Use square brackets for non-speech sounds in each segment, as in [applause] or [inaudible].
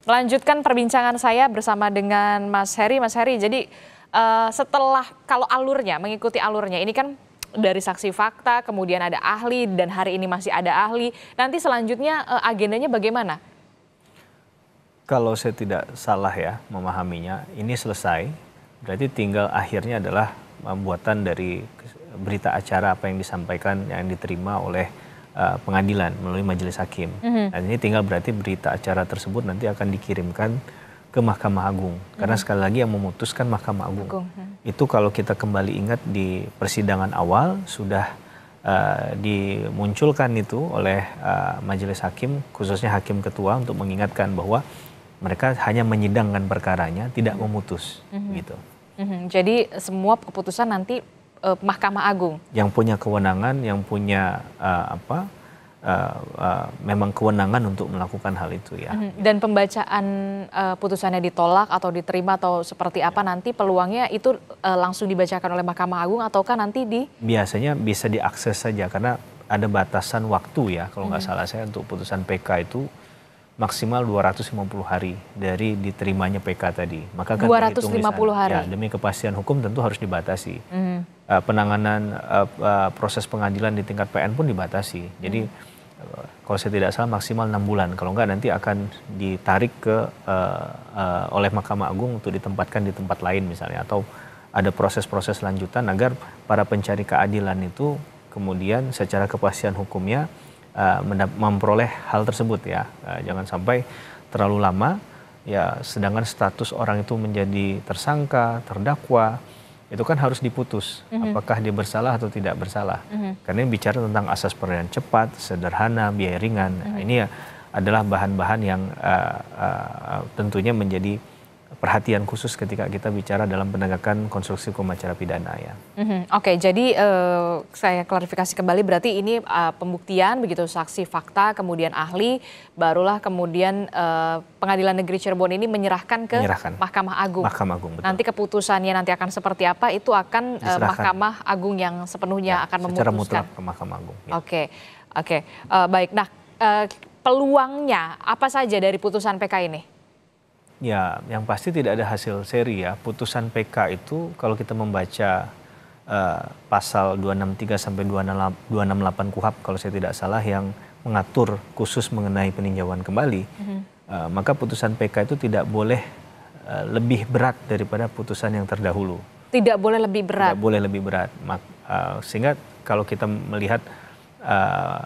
Melanjutkan perbincangan saya bersama dengan Mas Heri. Mas Heri, jadi uh, setelah kalau alurnya mengikuti alurnya ini kan dari saksi fakta, kemudian ada ahli dan hari ini masih ada ahli. Nanti selanjutnya uh, agendanya bagaimana? Kalau saya tidak salah ya memahaminya, ini selesai. Berarti tinggal akhirnya adalah pembuatan dari berita acara apa yang disampaikan yang diterima oleh uh, pengadilan melalui majelis hakim. Mm-hmm. Nah, ini tinggal berarti berita acara tersebut nanti akan dikirimkan ke Mahkamah Agung. Mm-hmm. Karena mhm. sekali lagi yang memutuskan Mahkamah Agung. Agung. Mhm. Itu kalau kita kembali ingat di persidangan awal sudah uh, dimunculkan itu oleh uh, majelis hakim khususnya hakim ketua untuk mengingatkan bahwa mereka hanya menyidangkan perkaranya, tidak mhm. memutus mm-hmm. gitu. Mm-hmm. Jadi semua keputusan nanti uh, Mahkamah Agung. Yang punya kewenangan, yang punya uh, apa? Uh, uh, memang kewenangan untuk melakukan hal itu ya. Mhm. Dan pembacaan uh, putusannya ditolak atau diterima atau seperti apa ya. nanti peluangnya itu uh, langsung dibacakan oleh Mahkamah Agung ataukah nanti di? Biasanya bisa diakses saja karena ada batasan waktu ya kalau nggak hmm. salah saya untuk putusan PK itu maksimal 250 hari dari diterimanya PK tadi. Maka kan 250 hari. Ya, demi kepastian hukum tentu harus dibatasi. Mm. Eh, penanganan eh, eh, proses pengadilan di tingkat PN pun dibatasi. Jadi hmm. kalau saya tidak salah maksimal enam bulan. Kalau enggak nanti akan ditarik ke oleh Mahkamah Agung untuk ditempatkan di tempat lain misalnya atau ada proses-proses lanjutan agar para pencari keadilan itu kemudian secara kepastian hukumnya memperoleh hal tersebut ya. jangan sampai terlalu lama ya sedangkan status orang itu menjadi tersangka, terdakwa itu kan harus diputus mm-hmm. apakah dia bersalah atau tidak bersalah mm-hmm. karena bicara tentang asas peradilan cepat sederhana biaya ringan mm-hmm. ini ya adalah bahan-bahan yang uh, uh, tentunya menjadi perhatian khusus ketika kita bicara dalam penegakan konstruksi hukum acara pidana ya. Mm-hmm. Oke, okay, jadi uh, saya klarifikasi kembali berarti ini uh, pembuktian begitu saksi fakta kemudian ahli barulah kemudian uh, Pengadilan Negeri Cirebon ini menyerahkan ke menyerahkan. Mahkamah Agung. Mahkamah Agung betul. Nanti keputusannya nanti akan seperti apa itu akan uh, Mahkamah Agung yang sepenuhnya ya, akan memutuskan. Secara mutlak ke Mahkamah Agung. Oke. Ya. Oke. Okay. Okay. Uh, baik. Nah, uh, peluangnya apa saja dari putusan PK ini? Ya, yang pasti tidak ada hasil seri ya. Putusan PK itu kalau kita membaca uh, pasal 263 sampai 268 KUHAP kalau saya tidak salah yang mengatur khusus mengenai peninjauan kembali, mm -hmm. uh, maka putusan PK itu tidak boleh uh, lebih berat daripada putusan yang terdahulu. Tidak boleh lebih berat. Tidak boleh lebih berat. uh, sehingga kalau kita melihat uh,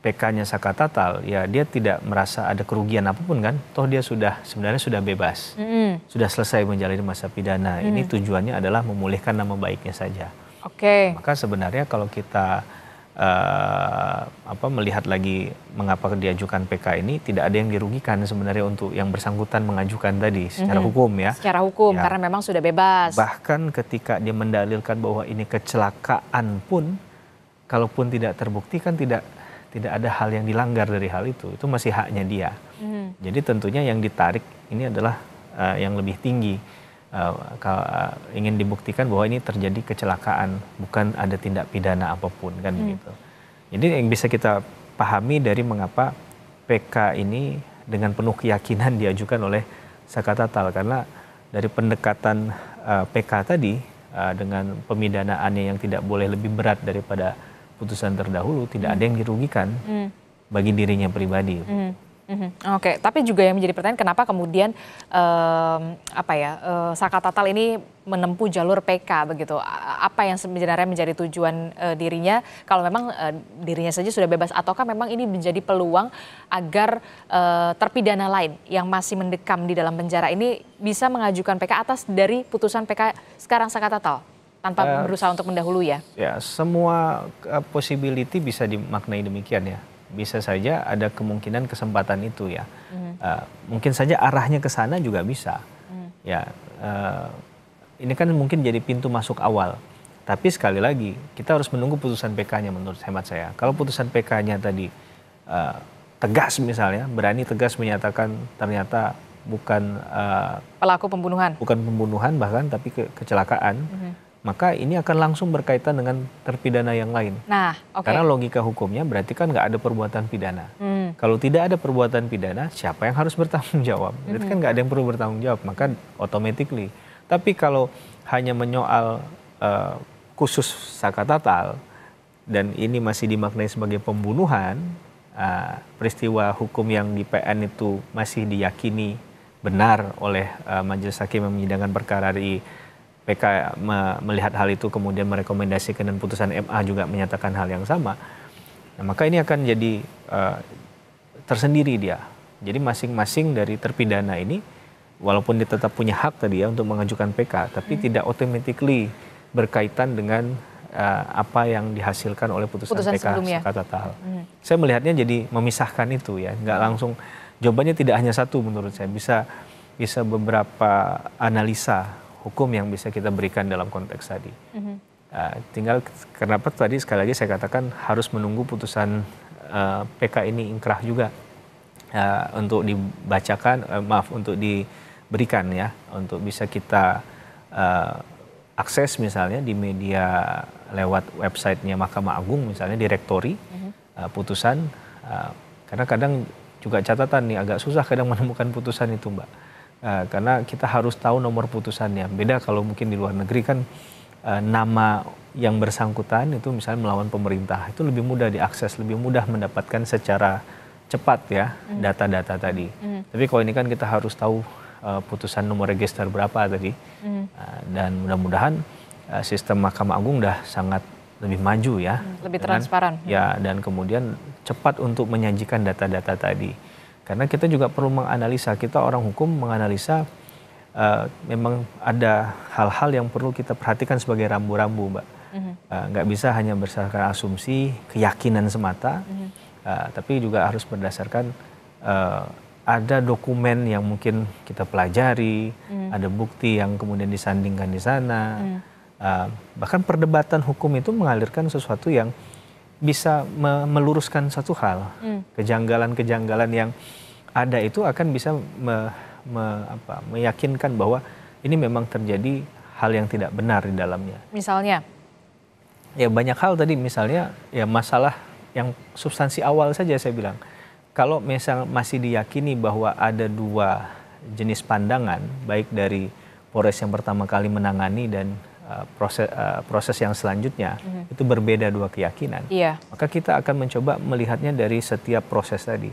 PK-nya Saka Tatal, ya dia tidak merasa ada kerugian apapun kan. Toh dia sudah sebenarnya sudah bebas, mm. sudah selesai menjalani masa pidana. Mm. Ini tujuannya adalah memulihkan nama baiknya saja. Oke. Okay. Maka sebenarnya kalau kita uh, apa melihat lagi mengapa diajukan PK ini, tidak ada yang dirugikan sebenarnya untuk yang bersangkutan mengajukan tadi secara mm -hmm. hukum ya. Secara hukum ya. karena memang sudah bebas. Bahkan ketika dia mendalilkan bahwa ini kecelakaan pun, kalaupun tidak terbukti kan tidak tidak ada hal yang dilanggar dari hal itu itu masih haknya dia mm. jadi tentunya yang ditarik ini adalah uh, yang lebih tinggi uh, eh, kalau uh, eh, ingin dibuktikan bahwa ini terjadi kecelakaan bukan ada tindak pidana apapun kan mm. begitu jadi yang bisa kita pahami dari mengapa PK ini dengan penuh keyakinan diajukan oleh Tatal karena dari pendekatan uh, PK tadi uh, dengan pemidanaannya yang tidak boleh lebih berat daripada putusan terdahulu tidak hmm. ada yang dirugikan hmm. bagi dirinya pribadi. Hmm. Hmm. Oke, okay. tapi juga yang menjadi pertanyaan kenapa kemudian um, apa ya uh, Saka Tatal ini menempuh jalur PK begitu? Apa yang sebenarnya menjadi tujuan uh, dirinya? Kalau memang uh, dirinya saja sudah bebas, ataukah memang ini menjadi peluang agar uh, terpidana lain yang masih mendekam di dalam penjara ini bisa mengajukan PK atas dari putusan PK sekarang Saka Tatal? tanpa uh, berusaha untuk mendahului ya. Ya, semua uh, possibility bisa dimaknai demikian ya. Bisa saja ada kemungkinan kesempatan itu ya. Mm. Uh, mungkin saja arahnya ke sana juga bisa. Mm. Ya, uh, ini kan mungkin jadi pintu masuk awal. Tapi sekali lagi kita harus menunggu putusan PK-nya menurut hemat saya. Kalau putusan PK-nya tadi uh, tegas misalnya, berani tegas menyatakan ternyata bukan uh, pelaku pembunuhan, bukan pembunuhan bahkan tapi ke kecelakaan. Mm -hmm maka ini akan langsung berkaitan dengan terpidana yang lain. Nah, okay. karena logika hukumnya berarti kan nggak ada perbuatan pidana. Hmm. Kalau tidak ada perbuatan pidana, siapa yang harus bertanggung jawab? Berarti kan hmm. nggak ada yang perlu bertanggung jawab, maka automatically. Tapi kalau hanya menyoal uh, khusus sakatatal dan ini masih dimaknai sebagai pembunuhan, uh, peristiwa hukum yang di PN itu masih diyakini benar oleh uh, majelis hakim yang menyidangkan perkara di PK melihat hal itu kemudian merekomendasikan dan putusan MA juga menyatakan hal yang sama, nah, maka ini akan jadi uh, tersendiri dia. Jadi masing-masing dari terpidana ini, walaupun dia tetap punya hak tadi ya untuk mengajukan PK, tapi hmm. tidak automatically berkaitan dengan uh, apa yang dihasilkan oleh putusan, putusan PK kata tahal. Hmm. Saya melihatnya jadi memisahkan itu ya, nggak hmm. langsung jawabannya tidak hanya satu menurut saya, bisa bisa beberapa analisa hukum yang bisa kita berikan dalam konteks tadi. Mm-hmm. Uh, tinggal kenapa tadi sekali lagi saya katakan harus menunggu putusan uh, ah, PK ini inkrah juga uh, untuk dibacakan, uh, maaf untuk diberikan ya, untuk bisa kita uh, akses misalnya di media lewat websitenya Mahkamah Agung misalnya direktori mm-hmm. uh, putusan, uh, karena kadang juga catatan nih agak susah kadang menemukan putusan itu mbak Eh, karena kita harus tahu nomor putusannya. Beda kalau mungkin di luar negeri kan eh, nama yang bersangkutan itu misalnya melawan pemerintah itu lebih mudah diakses, lebih mudah mendapatkan secara cepat ya hmm. data-data mm. tadi. Mm. Tapi kalau ini kan kita harus tahu eh, putusan nomor register berapa tadi. Mm. dan mudah-mudahan sistem Mahkamah Agung sudah sangat lebih maju ya. Hmm, lebih dengan, transparan. Ya dan kemudian cepat untuk menyajikan data-data tadi karena kita juga perlu menganalisa, kita orang hukum menganalisa uh, memang ada hal-hal yang perlu kita perhatikan sebagai rambu-rambu, Mbak. Mm-hmm. Uh, nggak bisa hanya berdasarkan asumsi, keyakinan semata, mm-hmm. uh, tapi juga harus berdasarkan uh, ada dokumen yang mungkin kita pelajari, mm-hmm. ada bukti yang kemudian disandingkan di sana. Mm-hmm. Uh, bahkan perdebatan hukum itu mengalirkan sesuatu yang bisa me meluruskan satu hal. Hmm. Kejanggalan-kejanggalan mm. yang ada itu akan bisa me, me, apa, meyakinkan bahwa ini memang terjadi hal yang tidak benar di dalamnya. Misalnya? Ya banyak hal tadi misalnya ya masalah yang substansi awal saja saya bilang. Kalau misal masih diyakini bahwa ada dua jenis pandangan baik dari Polres yang pertama kali menangani dan Eh, proses uh, proses yang selanjutnya mm-hmm. itu berbeda dua keyakinan. Yeah. Maka kita akan mencoba melihatnya dari setiap proses tadi.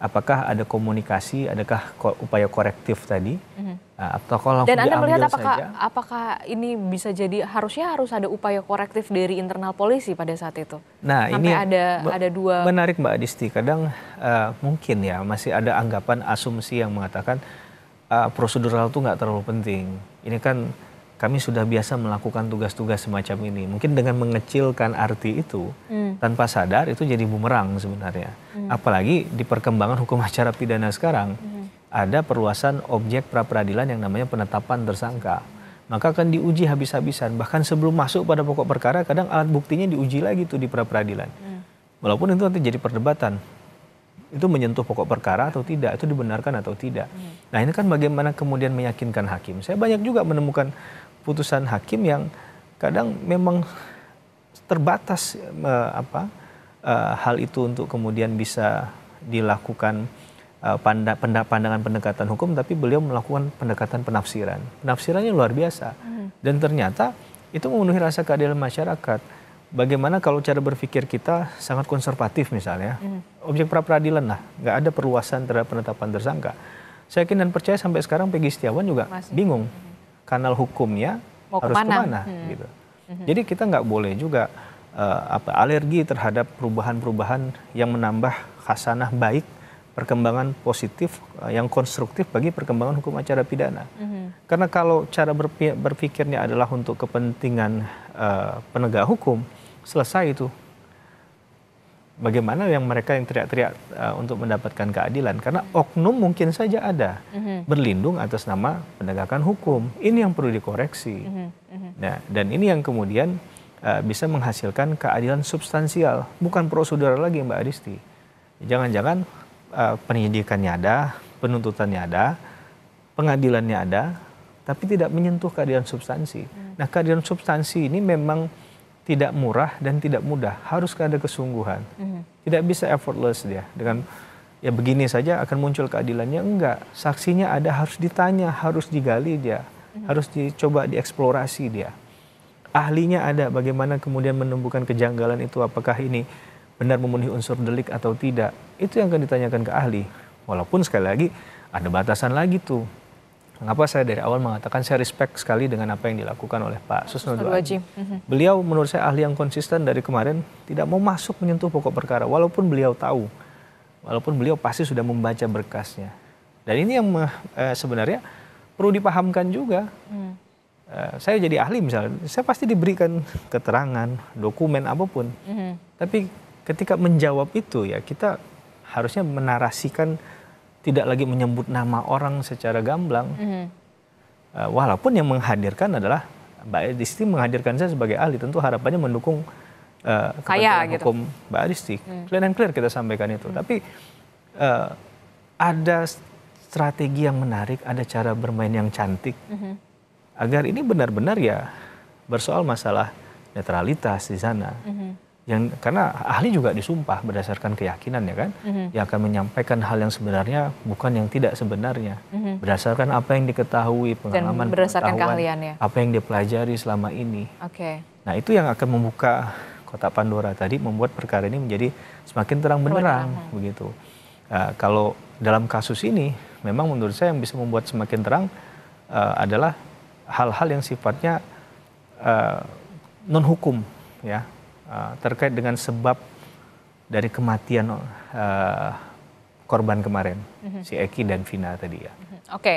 Apakah ada komunikasi, adakah ko upaya korektif tadi? Mm-hmm. Eh, atau kalau Dan Anda melihat apakah saja, apakah ini bisa jadi harusnya harus ada upaya korektif dari internal polisi pada saat itu? Nah, Sampai ini ada ada dua Menarik Mbak Adisti, kadang uh, mungkin ya masih ada anggapan asumsi yang mengatakan uh, prosedural itu nggak terlalu penting. Ini kan kami sudah biasa melakukan tugas-tugas semacam ini. Mungkin dengan mengecilkan arti itu, hmm. tanpa sadar itu jadi bumerang sebenarnya. Hmm. Apalagi di perkembangan hukum [laughs] acara pidana sekarang, hmm. ada perluasan objek pra peradilan yang namanya penetapan tersangka. Maka akan diuji habis-habisan. Bahkan sebelum masuk pada pokok perkara, kadang alat buktinya diuji lagi tuh di pra peradilan. Hmm. Walaupun itu nanti jadi perdebatan, itu menyentuh pokok perkara atau tidak, itu dibenarkan atau tidak. Hmm. Nah ini kan bagaimana kemudian meyakinkan hakim. Saya banyak juga menemukan putusan hakim yang kadang memang terbatas uh, apa uh, hal itu untuk kemudian bisa dilakukan uh, eh, pandang, pandangan pendekatan hukum tapi beliau melakukan pendekatan penafsiran penafsirannya luar biasa hmm. dan ternyata itu memenuhi rasa keadilan masyarakat bagaimana kalau cara berpikir kita sangat konservatif misalnya hmm. objek pra peradilan lah nggak ada perluasan terhadap penetapan tersangka saya yakin dan percaya sampai sekarang pegi Setiawan juga Masih. bingung kanal hukumnya Mau harus kemana, kemana hmm. gitu. Hmm. Jadi kita nggak boleh juga uh, apa alergi terhadap perubahan-perubahan yang menambah khasanah baik perkembangan positif uh, yang konstruktif bagi perkembangan hukum acara pidana. hmm Karena kalau cara berpikirnya adalah untuk kepentingan uh, penegak hukum, selesai itu bagaimana yang mereka yang teriak-teriak uh, untuk mendapatkan keadilan karena oknum mungkin saja ada mm-hmm. berlindung atas nama penegakan hukum ini yang perlu dikoreksi mm-hmm. nah dan ini yang kemudian uh, bisa menghasilkan keadilan substansial bukan prosedural lagi mbak Aristi. jangan-jangan uh, penyidikannya ada penuntutannya ada pengadilannya ada tapi tidak menyentuh keadilan substansi mhm. nah keadilan substansi ini memang tidak murah dan tidak mudah. Harus ada kesungguhan. Mm-hmm. Tidak bisa effortless dia dengan ya begini saja akan muncul keadilannya enggak. Saksinya ada harus ditanya, harus digali dia, mm-hmm. harus dicoba dieksplorasi dia. Ahlinya ada bagaimana kemudian menumbuhkan kejanggalan itu apakah ini benar memenuhi unsur delik atau tidak. Itu yang akan ditanyakan ke ahli. Walaupun sekali lagi ada batasan lagi tuh Kenapa saya dari awal mengatakan saya respect sekali dengan apa yang dilakukan oleh Pak Susno Dua mhm. Beliau menurut saya ahli yang konsisten dari kemarin tidak mau masuk menyentuh pokok perkara walaupun beliau tahu. Walaupun beliau pasti sudah membaca berkasnya. Dan ini yang eh, sebenarnya perlu dipahamkan juga. Hmm. Eh, saya jadi ahli misalnya, saya pasti diberikan keterangan, dokumen apapun. Hmm. Tapi ketika menjawab itu ya kita harusnya menarasikan tidak lagi menyebut nama orang secara gamblang. Mm-hmm. Uh, walaupun yang menghadirkan adalah Mbak Aristi menghadirkan saya sebagai ahli, tentu harapannya mendukung uh, gitu. hukum Mbak Aristi Mm. Clear and clear kita sampaikan itu. Mm. Tapi uh, ada strategi yang menarik, ada cara bermain yang cantik, mm-hmm. agar ini benar-benar ya bersoal masalah netralitas di sana. Mm-hmm yang karena ahli juga disumpah berdasarkan keyakinan ya kan mm-hmm. yang akan menyampaikan hal yang sebenarnya bukan yang tidak sebenarnya mm-hmm. berdasarkan apa yang diketahui pengalaman Dan berdasarkan ya apa yang dipelajari selama ini okay. nah itu yang akan membuka kotak Pandora tadi membuat perkara ini menjadi semakin terang benderang ya. begitu uh, kalau dalam kasus ini memang menurut saya yang bisa membuat semakin terang uh, adalah hal-hal yang sifatnya uh, eh, non hukum ya Ah, terkait dengan sebab dari kematian uh, korban kemarin, mm -hmm. si Eki dan Vina tadi ya. Mm -hmm. Oke.